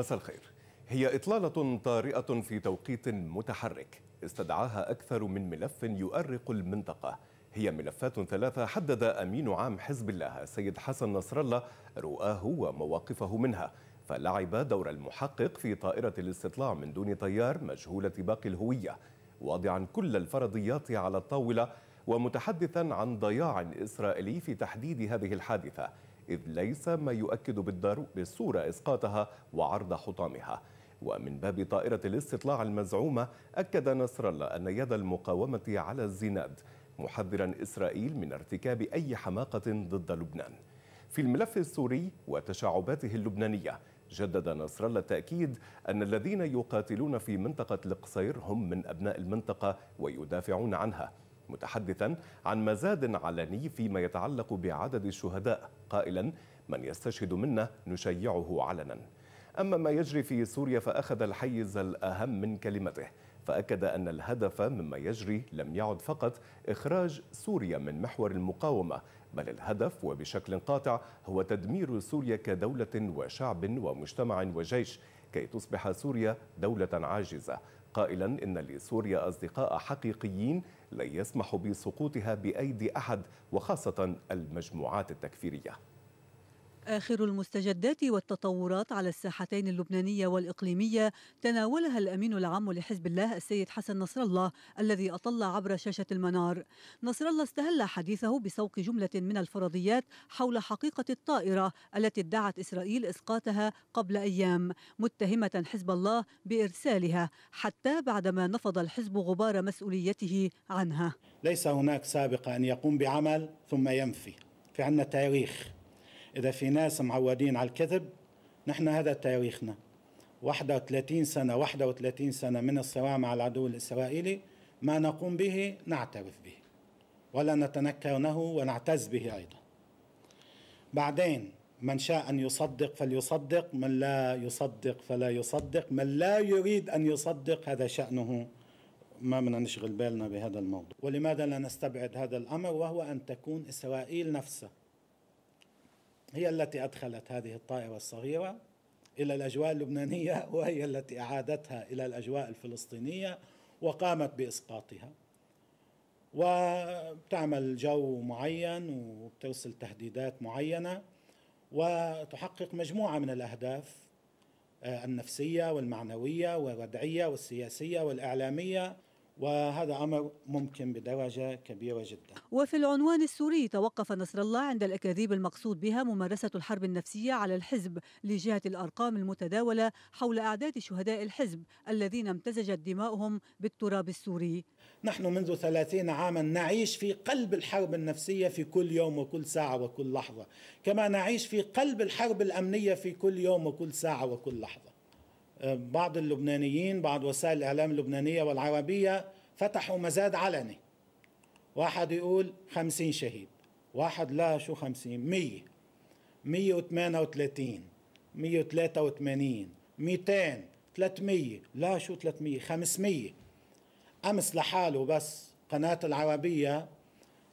مساء الخير هي إطلالة طارئة في توقيت متحرك استدعاها أكثر من ملف يؤرق المنطقة هي ملفات ثلاثة حدد أمين عام حزب الله سيد حسن نصر الله رؤاه ومواقفه منها فلعب دور المحقق في طائرة الاستطلاع من دون طيار مجهولة باقي الهوية واضعا كل الفرضيات على الطاولة ومتحدثا عن ضياع إسرائيلي في تحديد هذه الحادثة إذ ليس ما يؤكد بالصورة إسقاطها وعرض حطامها ومن باب طائرة الاستطلاع المزعومة أكد نصر الله أن يد المقاومة على الزناد محذرا إسرائيل من ارتكاب أي حماقة ضد لبنان في الملف السوري وتشعباته اللبنانية جدد نصر الله التأكيد أن الذين يقاتلون في منطقة القصير هم من أبناء المنطقة ويدافعون عنها متحدثا عن مزاد علني فيما يتعلق بعدد الشهداء قائلا من يستشهد منا نشيعه علنا أما ما يجري في سوريا فأخذ الحيز الأهم من كلمته فأكد أن الهدف مما يجري لم يعد فقط إخراج سوريا من محور المقاومة بل الهدف وبشكل قاطع هو تدمير سوريا كدولة وشعب ومجتمع وجيش كي تصبح سوريا دولة عاجزة قائلا إن لسوريا أصدقاء حقيقيين لا يسمح بسقوطها بأيدي أحد وخاصة المجموعات التكفيرية آخر المستجدات والتطورات على الساحتين اللبنانية والإقليمية تناولها الأمين العام لحزب الله السيد حسن نصر الله الذي أطل عبر شاشة المنار نصر الله استهل حديثه بسوق جملة من الفرضيات حول حقيقة الطائرة التي ادعت إسرائيل إسقاطها قبل أيام متهمة حزب الله بإرسالها حتى بعدما نفض الحزب غبار مسؤوليته عنها ليس هناك سابقة أن يقوم بعمل ثم ينفي في عندنا تاريخ إذا في ناس معودين على الكذب نحن هذا تاريخنا 31 سنة 31 سنة من الصراع مع العدو الإسرائيلي ما نقوم به نعترف به ولا نتنكرنه ونعتز به أيضا بعدين من شاء أن يصدق فليصدق من لا يصدق فلا يصدق من لا يريد أن يصدق هذا شأنه ما بدنا نشغل بالنا بهذا الموضوع ولماذا لا نستبعد هذا الأمر وهو أن تكون إسرائيل نفسها هي التي أدخلت هذه الطائرة الصغيرة إلى الأجواء اللبنانية وهي التي أعادتها إلى الأجواء الفلسطينية وقامت بإسقاطها وبتعمل جو معين وبترسل تهديدات معينة وتحقق مجموعة من الأهداف آه، النفسية والمعنوية والردعية والسياسية والإعلامية وهذا امر ممكن بدرجه كبيره جدا. وفي العنوان السوري توقف نصر الله عند الاكاذيب المقصود بها ممارسه الحرب النفسيه على الحزب لجهه الارقام المتداوله حول اعداد شهداء الحزب الذين امتزجت دماؤهم بالتراب السوري. نحن منذ ثلاثين عاما نعيش في قلب الحرب النفسيه في كل يوم وكل ساعه وكل لحظه، كما نعيش في قلب الحرب الامنيه في كل يوم وكل ساعه وكل لحظه. بعض اللبنانيين بعض وسائل الإعلام اللبنانية والعربية فتحوا مزاد علني واحد يقول خمسين شهيد واحد لا شو خمسين مية مية وثمانة وثلاثين مية وثلاثة وثمانين ميتين ثلاثمية لا شو ثلاثمية خمسمية أمس لحاله بس قناة العربية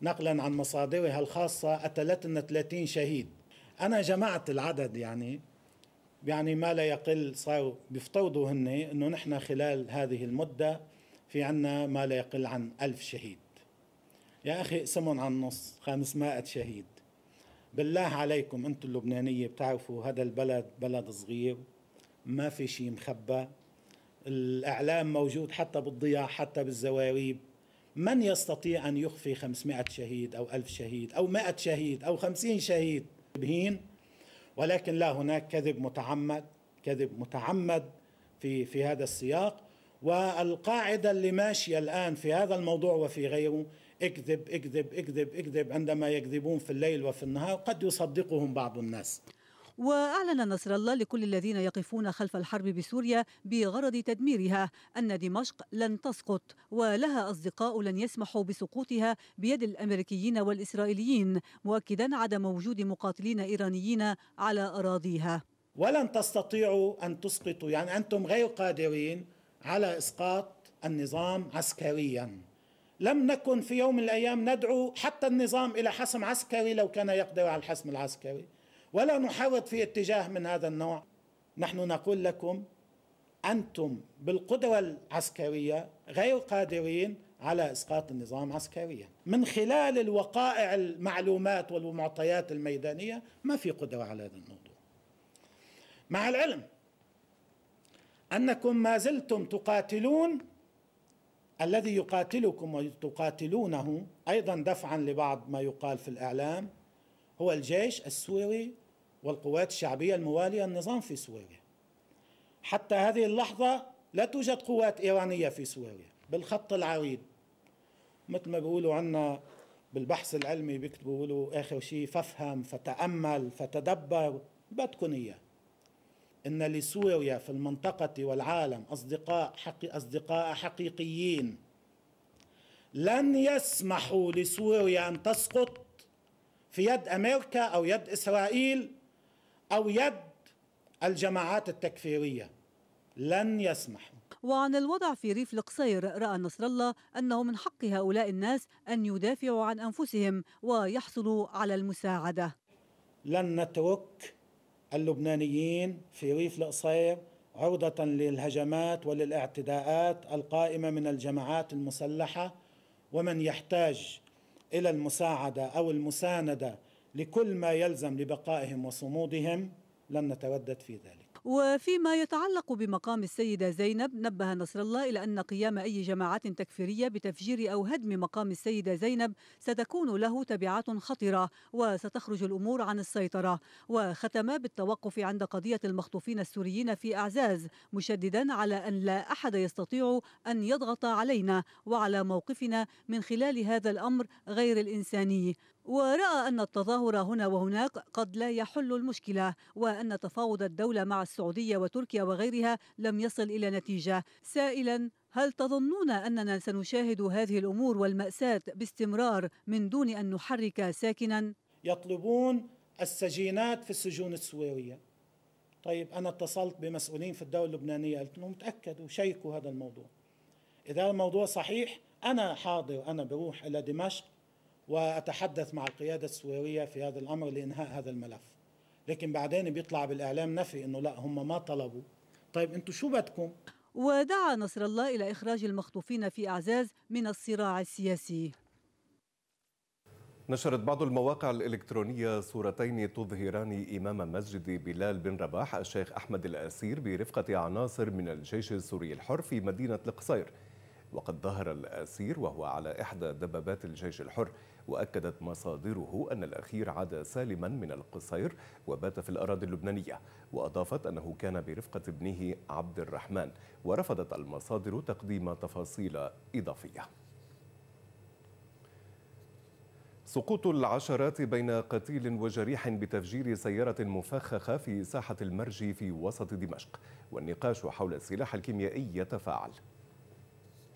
نقلا عن مصادرها الخاصة قتلتنا ثلاثين شهيد أنا جمعت العدد يعني يعني ما لا يقل صاروا بيفترضوا هن انه نحن خلال هذه المده في عنا ما لا يقل عن ألف شهيد يا أخي اقسمهم على النص 500 شهيد بالله عليكم أنتم اللبنانية بتعرفوا هذا البلد بلد صغير ما في شيء مخبى الإعلام موجود حتى بالضياع حتى بالزواريب من يستطيع أن يخفي 500 شهيد أو ألف شهيد أو 100 شهيد أو 50 شهيد بهين ولكن لا هناك كذب متعمد كذب متعمد في في هذا السياق والقاعدة اللي ماشية الآن في هذا الموضوع وفي غيره اكذب اكذب اكذب اكذب عندما يكذبون في الليل وفي النهار قد يصدقهم بعض الناس وأعلن نصر الله لكل الذين يقفون خلف الحرب بسوريا بغرض تدميرها أن دمشق لن تسقط ولها أصدقاء لن يسمحوا بسقوطها بيد الأمريكيين والإسرائيليين مؤكدا عدم وجود مقاتلين إيرانيين على أراضيها ولن تستطيعوا أن تسقطوا يعني أنتم غير قادرين على إسقاط النظام عسكريا لم نكن في يوم من الأيام ندعو حتى النظام إلى حسم عسكري لو كان يقدر على الحسم العسكري ولا نحاوط في اتجاه من هذا النوع نحن نقول لكم انتم بالقدره العسكريه غير قادرين على اسقاط النظام عسكريا من خلال الوقائع المعلومات والمعطيات الميدانيه ما في قدره على هذا الموضوع مع العلم انكم ما زلتم تقاتلون الذي يقاتلكم وتقاتلونه ايضا دفعا لبعض ما يقال في الاعلام هو الجيش السوري والقوات الشعبية الموالية النظام في سوريا حتى هذه اللحظة لا توجد قوات إيرانية في سوريا بالخط العريض مثل ما بيقولوا عنا بالبحث العلمي بيكتبوا له آخر شيء فافهم فتأمل فتدبر بدكم إياه إن لسوريا في المنطقة والعالم أصدقاء حقي أصدقاء حقيقيين لن يسمحوا لسوريا أن تسقط في يد امريكا او يد اسرائيل او يد الجماعات التكفيريه لن يسمح وعن الوضع في ريف القصير راى نصر الله انه من حق هؤلاء الناس ان يدافعوا عن انفسهم ويحصلوا على المساعده لن نترك اللبنانيين في ريف القصير عرضة للهجمات وللاعتداءات القائمة من الجماعات المسلحة ومن يحتاج الى المساعده او المسانده لكل ما يلزم لبقائهم وصمودهم لن نتودد في ذلك وفيما يتعلق بمقام السيدة زينب نبه نصر الله إلى أن قيام أي جماعات تكفيرية بتفجير أو هدم مقام السيدة زينب ستكون له تبعات خطرة وستخرج الأمور عن السيطرة وختم بالتوقف عند قضية المخطوفين السوريين في أعزاز مشددا على أن لا أحد يستطيع أن يضغط علينا وعلى موقفنا من خلال هذا الأمر غير الإنساني ورأى أن التظاهر هنا وهناك قد لا يحل المشكلة وأن تفاوض الدولة مع السعودية وتركيا وغيرها لم يصل إلى نتيجة سائلا هل تظنون أننا سنشاهد هذه الأمور والمأساة باستمرار من دون أن نحرك ساكنا؟ يطلبون السجينات في السجون السورية طيب أنا اتصلت بمسؤولين في الدولة اللبنانية قلت لهم تأكدوا شيكوا هذا الموضوع إذا الموضوع صحيح أنا حاضر أنا بروح إلى دمشق وأتحدث مع القيادة السورية في هذا الأمر لإنهاء هذا الملف لكن بعدين بيطلع بالإعلام نفي أنه لا هم ما طلبوا طيب أنتوا شو بدكم؟ ودعا نصر الله إلى إخراج المخطوفين في أعزاز من الصراع السياسي نشرت بعض المواقع الإلكترونية صورتين تظهران إمام مسجد بلال بن رباح الشيخ أحمد الأسير برفقة عناصر من الجيش السوري الحر في مدينة القصير وقد ظهر الأسير وهو على إحدى دبابات الجيش الحر وأكدت مصادره أن الأخير عاد سالما من القصير وبات في الأراضي اللبنانية وأضافت أنه كان برفقة ابنه عبد الرحمن ورفضت المصادر تقديم تفاصيل إضافية سقوط العشرات بين قتيل وجريح بتفجير سيارة مفخخة في ساحة المرج في وسط دمشق والنقاش حول السلاح الكيميائي يتفاعل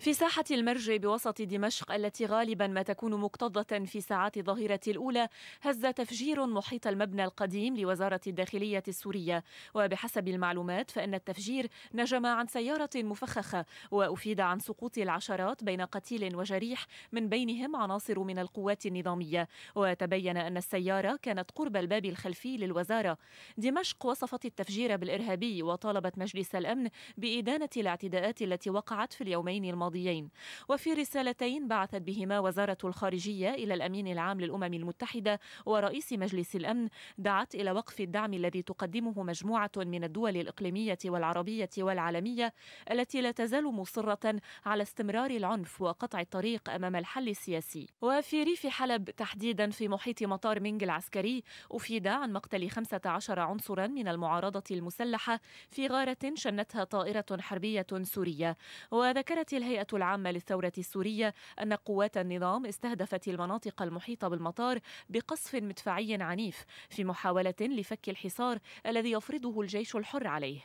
في ساحة المرج بوسط دمشق التي غالبا ما تكون مكتظة في ساعات الظهيرة الأولى هز تفجير محيط المبنى القديم لوزارة الداخلية السورية وبحسب المعلومات فإن التفجير نجم عن سيارة مفخخة وأفيد عن سقوط العشرات بين قتيل وجريح من بينهم عناصر من القوات النظامية وتبين أن السيارة كانت قرب الباب الخلفي للوزارة دمشق وصفت التفجير بالإرهابي وطالبت مجلس الأمن بإدانة الاعتداءات التي وقعت في اليومين الماضيين الاقتصاديين وفي رسالتين بعثت بهما وزارة الخارجية إلى الأمين العام للأمم المتحدة ورئيس مجلس الأمن دعت إلى وقف الدعم الذي تقدمه مجموعة من الدول الإقليمية والعربية والعالمية التي لا تزال مصرة على استمرار العنف وقطع الطريق أمام الحل السياسي وفي ريف حلب تحديدا في محيط مطار مينغ العسكري أفيد عن مقتل 15 عنصرا من المعارضة المسلحة في غارة شنتها طائرة حربية سورية وذكرت الهيئة الهيئة العامة للثورة السورية أن قوات النظام استهدفت المناطق المحيطة بالمطار بقصف مدفعي عنيف في محاولة لفك الحصار الذي يفرضه الجيش الحر عليه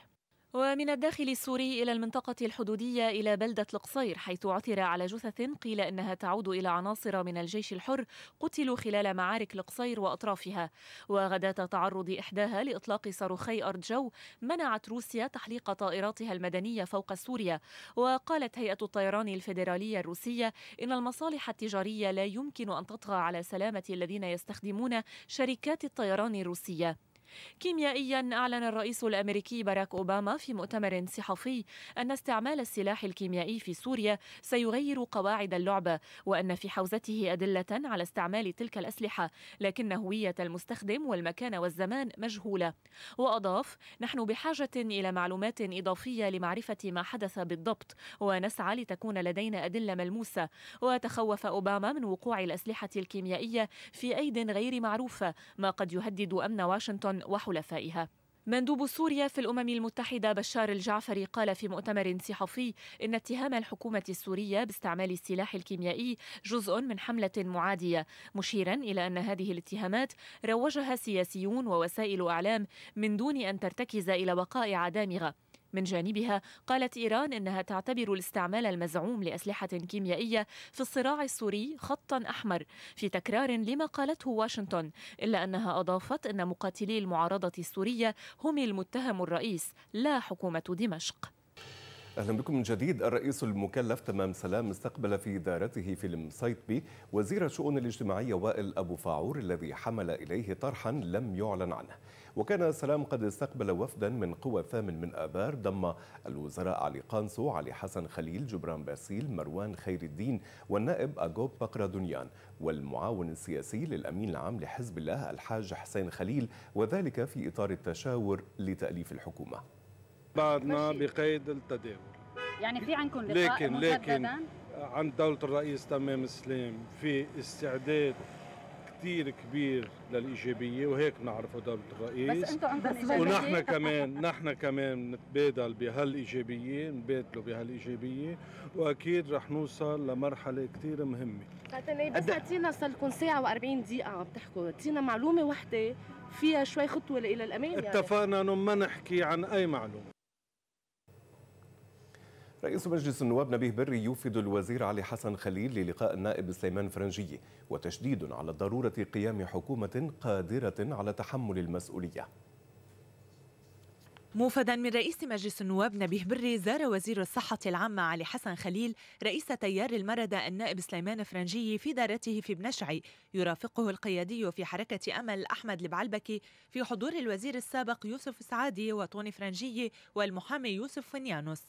ومن الداخل السوري إلى المنطقة الحدودية إلى بلدة القصير حيث عثر على جثث قيل إنها تعود إلى عناصر من الجيش الحر قتلوا خلال معارك القصير وأطرافها وغداة تعرض إحداها لإطلاق صاروخي أرض جو منعت روسيا تحليق طائراتها المدنية فوق سوريا وقالت هيئة الطيران الفيدرالية الروسية إن المصالح التجارية لا يمكن أن تطغى على سلامة الذين يستخدمون شركات الطيران الروسية كيميائيا أعلن الرئيس الأمريكي باراك أوباما في مؤتمر صحفي أن استعمال السلاح الكيميائي في سوريا سيغير قواعد اللعبة وأن في حوزته أدلة على استعمال تلك الأسلحة لكن هوية المستخدم والمكان والزمان مجهولة وأضاف نحن بحاجة إلى معلومات إضافية لمعرفة ما حدث بالضبط ونسعى لتكون لدينا أدلة ملموسة وتخوف أوباما من وقوع الأسلحة الكيميائية في أيد غير معروفة ما قد يهدد أمن واشنطن إيران وحلفائها مندوب سوريا في الأمم المتحدة بشار الجعفري قال في مؤتمر صحفي إن اتهام الحكومة السورية باستعمال السلاح الكيميائي جزء من حملة معادية مشيرا إلى أن هذه الاتهامات روجها سياسيون ووسائل أعلام من دون أن ترتكز إلى وقائع دامغة من جانبها قالت إيران إنها تعتبر الاستعمال المزعوم لأسلحة كيميائية في الصراع السوري خطا أحمر في تكرار لما قالته واشنطن إلا أنها أضافت أن مقاتلي المعارضة السورية هم المتهم الرئيس لا حكومة دمشق أهلا بكم من جديد الرئيس المكلف تمام سلام استقبل في دارته فيلم سايت بي وزير الشؤون الاجتماعية وائل أبو فاعور الذي حمل إليه طرحا لم يعلن عنه وكان سلام قد استقبل وفدا من قوى ثامن من آذار ضم الوزراء علي قانصو علي حسن خليل جبران باسيل مروان خير الدين والنائب أجوب دنيان والمعاون السياسي للأمين العام لحزب الله الحاج حسين خليل وذلك في إطار التشاور لتأليف الحكومة بعضنا بقيد التداول يعني في عندكم لقاء لكن لكن عند دولة الرئيس تمام السلام في استعداد كثير كبير للإيجابية وهيك بنعرفه دولة الرئيس بس انتم ونحن كمان نحن كمان نتبادل بهالإيجابية نبادلوا بهالإيجابية وأكيد رح نوصل لمرحلة كثير مهمة بس اعطينا صار لكم ساعة و40 دقيقة عم تحكوا اعطينا معلومة وحدة فيها شوي خطوة إلى الأمام يعني. اتفقنا أنه ما نحكي عن أي معلومة رئيس مجلس النواب نبيه بري يوفد الوزير علي حسن خليل للقاء النائب سليمان فرنجي وتشديد على ضرورة قيام حكومة قادرة على تحمل المسؤولية موفدا من رئيس مجلس النواب نبيه بري زار وزير الصحة العامة علي حسن خليل رئيس تيار المردة النائب سليمان فرنجي في دارته في بنشعي يرافقه القيادي في حركة أمل أحمد البعلبكي في حضور الوزير السابق يوسف سعادي وطوني فرنجي والمحامي يوسف فنيانوس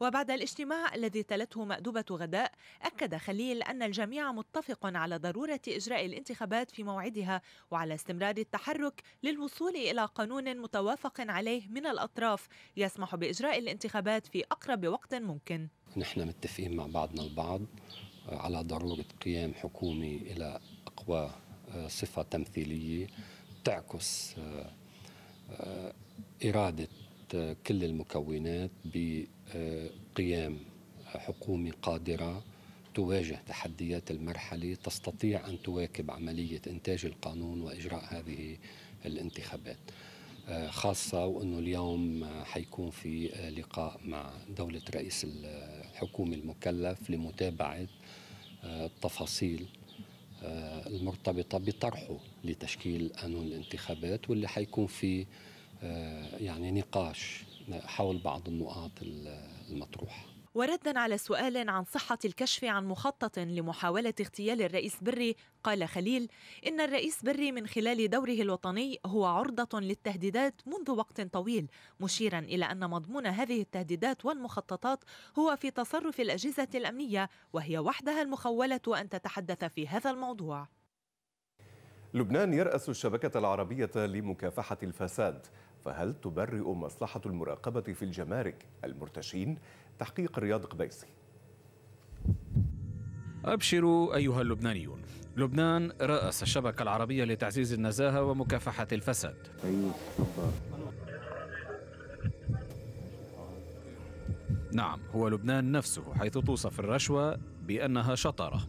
وبعد الاجتماع الذي تلته مأدوبة غداء أكد خليل أن الجميع متفق على ضرورة إجراء الانتخابات في موعدها وعلى استمرار التحرك للوصول إلى قانون متوافق عليه من الأطراف الأطراف يسمح بإجراء الانتخابات في أقرب وقت ممكن نحن متفقين مع بعضنا البعض آه، على ضرورة قيام حكومة إلى أقوى آه، صفة تمثيلية تعكس آه، إرادة كل المكونات بقيام حكومة قادرة تواجه تحديات المرحلة تستطيع أن تواكب عملية إنتاج القانون وإجراء هذه الانتخابات خاصة وأنه اليوم حيكون في لقاء مع دولة رئيس الحكومة المكلف لمتابعة آه، التفاصيل آه، المرتبطة بطرحه لتشكيل قانون الانتخابات واللي حيكون في آه، يعني نقاش حول بعض النقاط المطروحه وردا على سؤال عن صحة الكشف عن مخطط لمحاولة اغتيال الرئيس بري قال خليل إن الرئيس بري من خلال دوره الوطني هو عرضة للتهديدات منذ وقت طويل مشيرا إلى أن مضمون هذه التهديدات والمخططات هو في تصرف الأجهزة الأمنية وهي وحدها المخولة أن تتحدث في هذا الموضوع لبنان يرأس الشبكة العربية لمكافحة الفساد فهل تبرئ مصلحة المراقبة في الجمارك المرتشين تحقيق رياض قبيسي أبشروا أيها اللبنانيون لبنان رأس الشبكة العربية لتعزيز النزاهة ومكافحة الفساد نعم هو لبنان نفسه حيث توصف الرشوة بأنها شطارة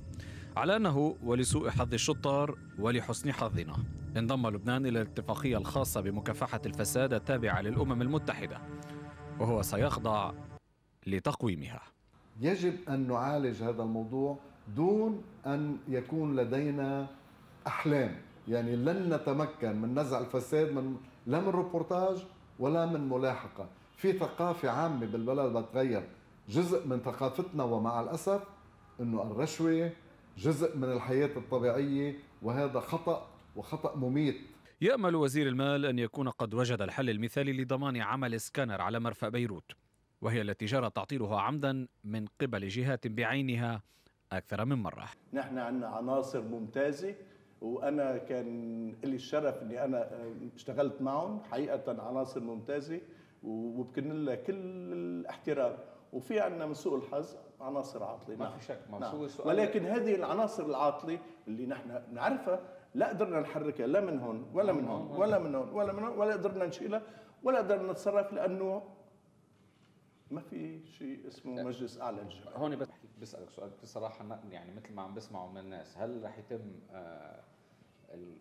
على أنه ولسوء حظ الشطار ولحسن حظنا انضم لبنان إلى الاتفاقية الخاصة بمكافحة الفساد التابعة للأمم المتحدة وهو سيخضع لتقويمها يجب أن نعالج هذا الموضوع دون أن يكون لدينا أحلام يعني لن نتمكن من نزع الفساد من لا من ريبورتاج ولا من ملاحقة في ثقافة عامة بالبلد بتغير جزء من ثقافتنا ومع الأسف أنه الرشوة جزء من الحياة الطبيعية وهذا خطأ وخطأ مميت يأمل وزير المال أن يكون قد وجد الحل المثالي لضمان عمل سكانر على مرفأ بيروت وهي التي جرى تعطيلها عمدا من قبل جهات بعينها أكثر من مرة نحن عندنا عناصر ممتازة وأنا كان لي الشرف أني أنا آه، اشتغلت معهم حقيقة عناصر ممتازة وبكن لها كل الاحترام وفي عندنا من سوء الحظ عناصر عاطله ما نعم. في شك نعم. ولكن هذه العناصر العاطله اللي نحن بنعرفها لا قدرنا نحركها لا من هون ولا من هون نعم. ولا من هون ولا من هون ولا قدرنا نشيلها ولا قدرنا نتصرف لانه ما في شيء اسمه مجلس اعلى للجمعيه هون بس بسالك سؤال بصراحه يعني مثل ما عم بسمعه من الناس هل رح يتم آه،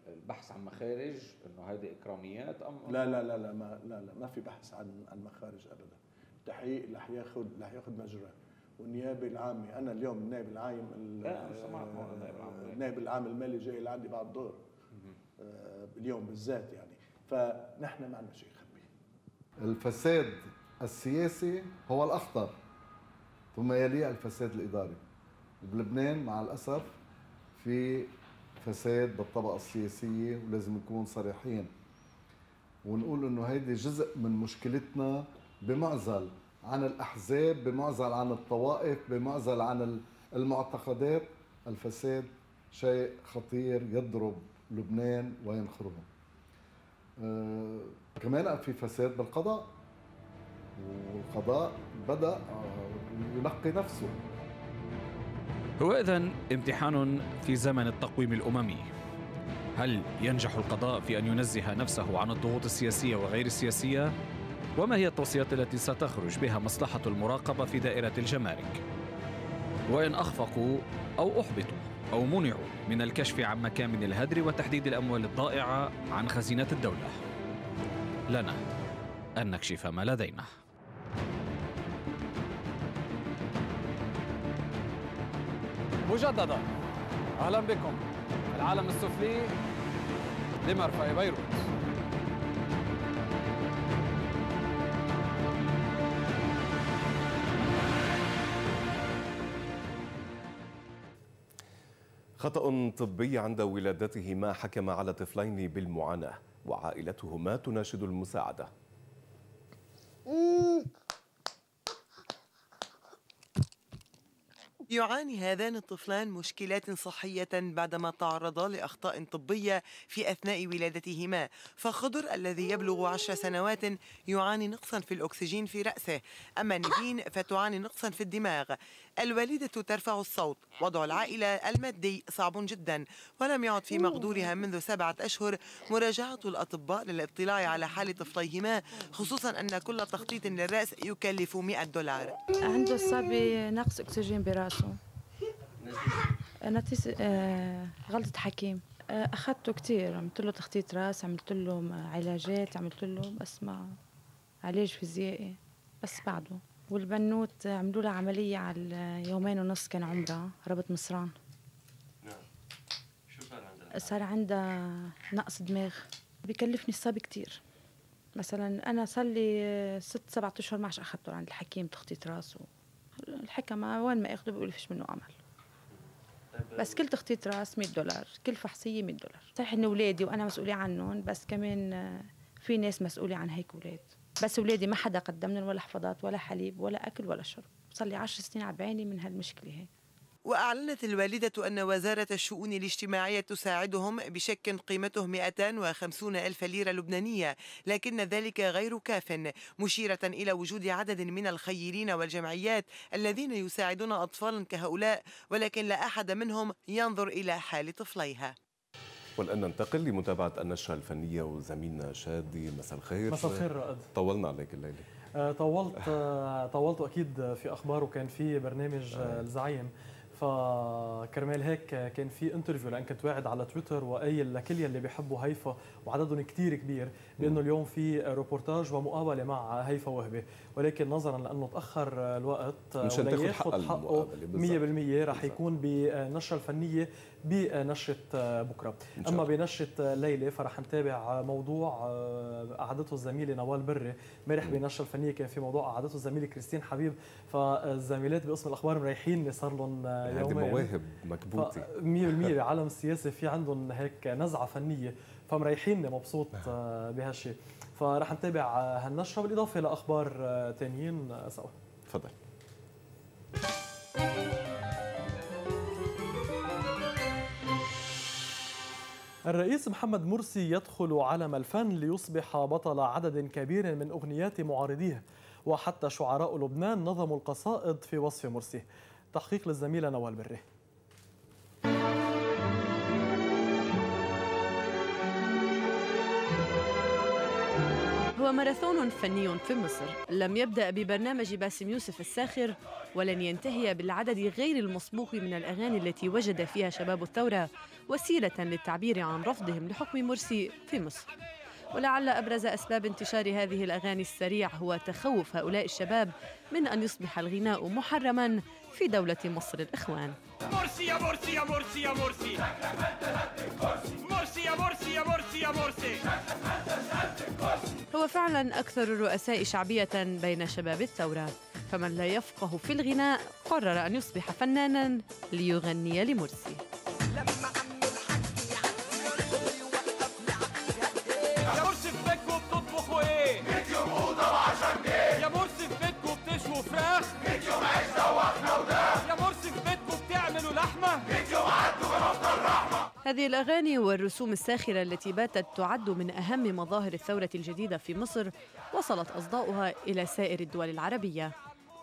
البحث عن مخارج انه هذه اكراميات ام لا لا لا لا ما لا لا ما في بحث عن عن مخارج ابدا التحقيق رح ياخذ رح ياخذ مجراه والنيابه العامه انا اليوم النائب العام النائب العام المالي جاي لعندي بعد الظهر آه، اليوم بالذات يعني فنحن ما عندنا شيء نخبيه الفساد السياسي هو الأخطر ثم يليه الفساد الإداري بلبنان مع الأسف في فساد بالطبقة السياسية ولازم نكون صريحين ونقول انه هيدي جزء من مشكلتنا بمعزل عن الاحزاب بمعزل عن الطوائف بمعزل عن المعتقدات الفساد شيء خطير يضرب لبنان وينخره آه، كمان في فساد بالقضاء والقضاء بدأ آه، ينقي نفسه هو إذا امتحان في زمن التقويم الأممي هل ينجح القضاء في أن ينزه نفسه عن الضغوط السياسية وغير السياسية؟ وما هي التوصيات التي ستخرج بها مصلحة المراقبة في دائرة الجمارك؟ وإن أخفقوا أو أحبطوا أو منعوا من الكشف عن مكامن الهدر وتحديد الأموال الضائعة عن خزينة الدولة لنا أن نكشف ما لدينا مجددا اهلا بكم العالم السفلي لمرفأ بيروت خطأ طبي عند ولادتهما حكم على طفلين بالمعاناة وعائلتهما تناشد المساعدة يعاني هذان الطفلان مشكلات صحية بعدما تعرضا لأخطاء طبية في أثناء ولادتهما فخضر الذي يبلغ عشر سنوات يعاني نقصا في الأكسجين في رأسه أما نيفين فتعاني نقصا في الدماغ الوالدة ترفع الصوت وضع العائلة المادي صعب جدا ولم يعد في مقدورها منذ سبعة أشهر مراجعة الأطباء للاطلاع على حال طفليهما خصوصا أن كل تخطيط للرأس يكلف 100 دولار عنده الصبي نقص أكسجين برأسه نتيجة آه، غلطة حكيم آه، أخذته كثير عملت له تخطيط راس عملت له علاجات عملت له بس ما علاج فيزيائي بس بعده والبنوت عملوا لها عملية على يومين ونص كان عمرها ربط مصران نعم شو صار عندها؟ صار عندها نقص دماغ بكلفني الصبي كتير مثلا أنا صار لي ست سبعة أشهر ما عادش أخذته عند الحكيم تخطيط راس الحكمة وين ما أخذه بيقولوا فيش منه أمل طيب، بس كل تخطيط راس 100 دولار كل فحصيه 100 دولار صحيح ان اولادي وانا مسؤوله عنهم بس كمان في ناس مسؤوله عن هيك اولاد بس ولادي ما حدا قدم لهم ولا حفاضات ولا حليب ولا اكل ولا شرب صار لي 10 سنين عم بعاني من هالمشكله هي وأعلنت الوالدة أن وزارة الشؤون الاجتماعية تساعدهم بشك قيمته 250 ألف ليرة لبنانية لكن ذلك غير كاف مشيرة إلى وجود عدد من الخيرين والجمعيات الذين يساعدون أطفالا كهؤلاء ولكن لا أحد منهم ينظر إلى حال طفليها والآن ننتقل لمتابعة النشرة الفنية وزميلنا شادي مساء الخير مساء الخير رائد طولنا عليك الليلة آه طولت آه طولت أكيد في أخبار وكان في برنامج آه الزعيم آه. فكرمال هيك آه، كان في انترفيو لان كنت واعد على تويتر وقايل لكل يلي بيحبوا هيفا وعددهم كثير كبير بانه اليوم في روبورتاج ومقابله مع هيفا وهبه ولكن نظرا لانه تاخر آه، الوقت مشان تاخذ حقه 100% رح يكون بالنشره الفنيه بنشرة آه، بكرة أما بنشرة آه، ليلة فرح نتابع آه، موضوع قعدته الزميلة نوال بري امبارح بنشرة الفنية كان في موضوع قعدته الزميلة كريستين حبيب فالزميلات بقسم الأخبار مريحين صار لهم يومين هذه مواهب مكبوتة 100% بعالم السياسه في عندهم هيك نزعة فنية فمريحين مبسوط نعم. بهالشيء فرح نتابع هالنشرة بالإضافة لأخبار تانيين سوا تفضل الرئيس محمد مرسي يدخل عالم الفن ليصبح بطل عدد كبير من أغنيات معارضيه وحتى شعراء لبنان نظموا القصائد في وصف مرسي تحقيق للزميلة نوال بره هو ماراثون فني في مصر لم يبدأ ببرنامج باسم يوسف الساخر ولن ينتهي بالعدد غير المسبوق من الأغاني التي وجد فيها شباب الثورة وسيلة للتعبير عن رفضهم لحكم مرسي في مصر ولعل أبرز أسباب انتشار هذه الأغاني السريع هو تخوف هؤلاء الشباب من أن يصبح الغناء محرما في دولة مصر الإخوان مرسي يا مرسي يا مرسي يا مرسي مرسي يا مرسي يا مرسي يا مرسي هو فعلا أكثر الرؤساء شعبية بين شباب الثورة فمن لا يفقه في الغناء قرر أن يصبح فنانا ليغني لمرسي هذه الأغاني والرسوم الساخرة التي باتت تعد من أهم مظاهر الثورة الجديدة في مصر وصلت أصداؤها إلى سائر الدول العربية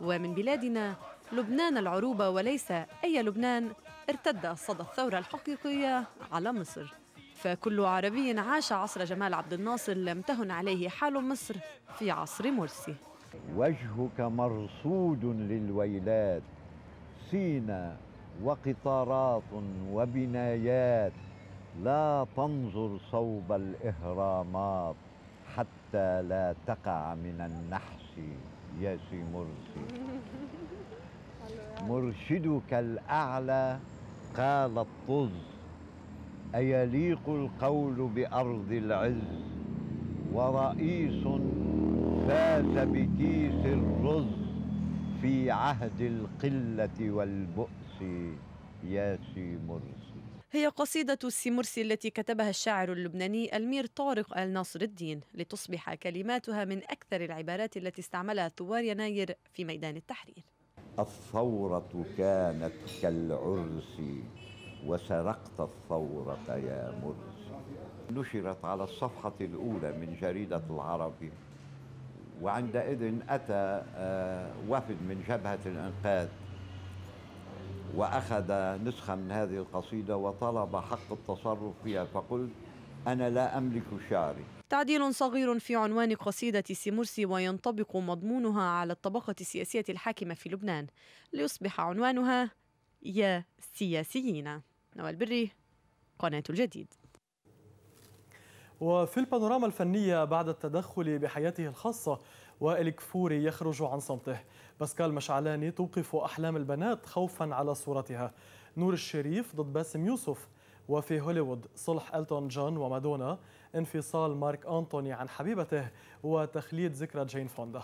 ومن بلادنا لبنان العروبة وليس أي لبنان ارتد صدى الثورة الحقيقية على مصر فكل عربي عاش عصر جمال عبد الناصر لم تهن عليه حال مصر في عصر مرسي وجهك مرصود للويلات سينا وقطارات وبنايات لا تنظر صوب الإهرامات حتى لا تقع من النحس يا سي مرسي مرشدك الأعلى قال الطز أيليق القول بأرض العز ورئيس فاز بكيس الرز في عهد القلة والبؤس مرسي يا سي مرسي هي قصيدة السيمرسي التي كتبها الشاعر اللبناني المير طارق آل ناصر الدين لتصبح كلماتها من أكثر العبارات التي استعملها ثوار يناير في ميدان التحرير الثورة كانت كالعرس وسرقت الثورة يا مرسي نشرت على الصفحة الأولى من جريدة العربي وعندئذ أتى آه، وفد من جبهة الإنقاذ وأخذ نسخة من هذه القصيدة وطلب حق التصرف فيها فقلت أنا لا أملك شعري تعديل صغير في عنوان قصيدة سيمورسي وينطبق مضمونها على الطبقة السياسية الحاكمة في لبنان ليصبح عنوانها يا سياسيين نوال بري قناة الجديد وفي البانوراما الفنية بعد التدخل بحياته الخاصة والكفوري يخرج عن صمته باسكال مشعلاني توقف أحلام البنات خوفا على صورتها نور الشريف ضد باسم يوسف وفي هوليوود صلح ألتون جون ومادونا انفصال مارك أنتوني عن حبيبته وتخليد ذكرى جين فوندا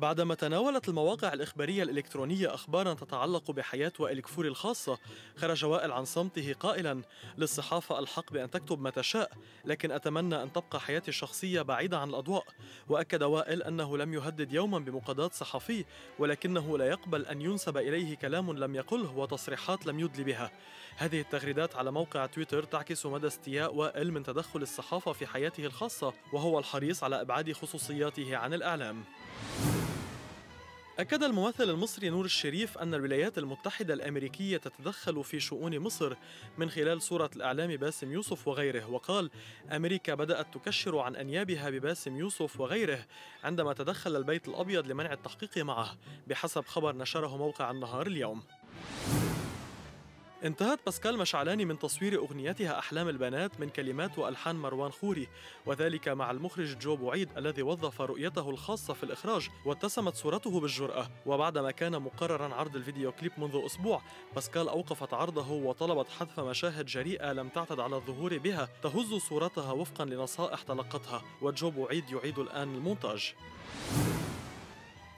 بعدما تناولت المواقع الإخبارية الإلكترونية أخبارا تتعلق بحياة وائل كفوري الخاصة خرج وائل عن صمته قائلا للصحافة الحق بأن تكتب ما تشاء لكن أتمنى أن تبقى حياتي الشخصية بعيدة عن الأضواء وأكد وائل أنه لم يهدد يوما بمقاضاة صحفي ولكنه لا يقبل أن ينسب إليه كلام لم يقله وتصريحات لم يدلي بها هذه التغريدات على موقع تويتر تعكس مدى استياء وائل من تدخل الصحافة في حياته الخاصة وهو الحريص على إبعاد خصوصياته عن الإعلام أكد الممثل المصري نور الشريف أن الولايات المتحدة الأمريكية تتدخل في شؤون مصر من خلال صورة الإعلام باسم يوسف وغيره وقال أمريكا بدأت تكشر عن أنيابها بباسم يوسف وغيره عندما تدخل البيت الأبيض لمنع التحقيق معه بحسب خبر نشره موقع النهار اليوم انتهت باسكال مشعلاني من تصوير أغنيتها أحلام البنات من كلمات وألحان مروان خوري وذلك مع المخرج جو بعيد الذي وظف رؤيته الخاصة في الإخراج واتسمت صورته بالجرأة وبعدما كان مقررا عرض الفيديو كليب منذ أسبوع باسكال أوقفت عرضه وطلبت حذف مشاهد جريئة لم تعتد على الظهور بها تهز صورتها وفقا لنصائح تلقتها وجو بعيد يعيد الآن المونتاج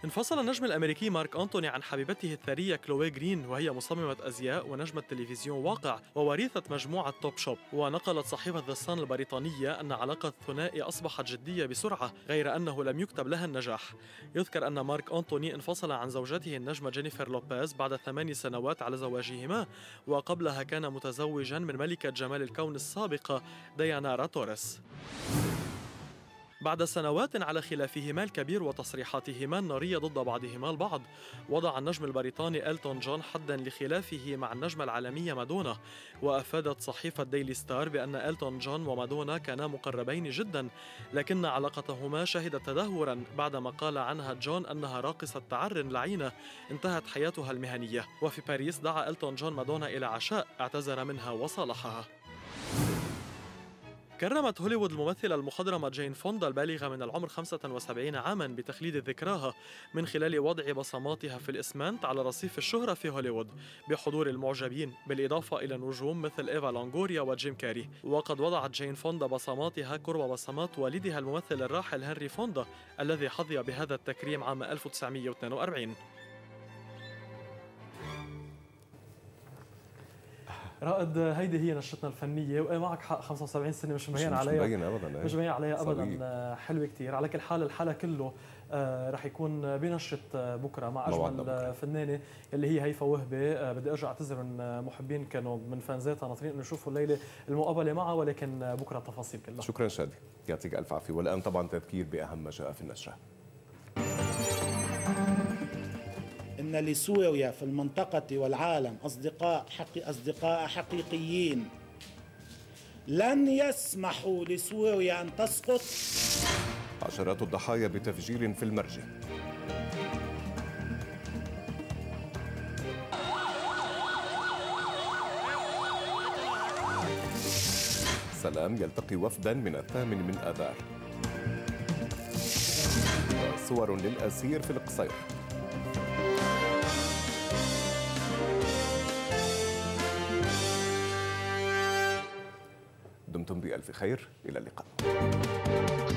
انفصل النجم الامريكي مارك انتوني عن حبيبته الثريه كلوي جرين وهي مصممه ازياء ونجمه تلفزيون واقع ووريثه مجموعه توب شوب ونقلت صحيفه ذا سان البريطانيه ان علاقه الثنائي اصبحت جديه بسرعه غير انه لم يكتب لها النجاح يذكر ان مارك انتوني انفصل عن زوجته النجمه جينيفر لوبيز بعد ثماني سنوات على زواجهما وقبلها كان متزوجا من ملكه جمال الكون السابقه ديانا راتورس بعد سنوات على خلافهما الكبير وتصريحاتهما النارية ضد بعضهما البعض وضع النجم البريطاني ألتون جون حدا لخلافه مع النجمة العالمية مادونا وأفادت صحيفة ديلي ستار بأن ألتون جون ومادونا كانا مقربين جدا لكن علاقتهما شهدت تدهورا بعدما قال عنها جون أنها راقصة تعر لعينة انتهت حياتها المهنية وفي باريس دعا ألتون جون مادونا إلى عشاء اعتذر منها وصالحها كرمت هوليوود الممثلة المخضرمة جين فوندا البالغة من العمر 75 عاما بتخليد ذكراها من خلال وضع بصماتها في الإسمنت على رصيف الشهرة في هوليوود بحضور المعجبين بالإضافة إلى نجوم مثل إيفا لانغوريا وجيم كاري وقد وضعت جين فوندا بصماتها قرب بصمات والدها الممثل الراحل هنري فوندا الذي حظي بهذا التكريم عام 1942 رائد هيدي هي نشرتنا الفنيه معك حق 75 سنه مش مبين عليها مش مبين ابدا إيه. مش مبين عليها ابدا آه، حلوه كثير على كل حال الحلا كله آه، رح يكون بنشرة آه، بكره مع اجمل فنانه اللي هي هيفا وهبه بدي ارجع اعتذر من محبين كانوا من فانزاتها ناطرين انه يشوفوا الليله المقابله معها ولكن بكره التفاصيل كلها شكرا شادي يعطيك الف عافيه والان طبعا تذكير باهم ما جاء في النشره إن لسوريا في المنطقة والعالم أصدقاء حقي أصدقاء حقيقيين لن يسمحوا لسوريا أن تسقط عشرات الضحايا بتفجير في المرج سلام يلتقي وفدا من الثامن من آذار صور للأسير في القصير خير إلى اللقاء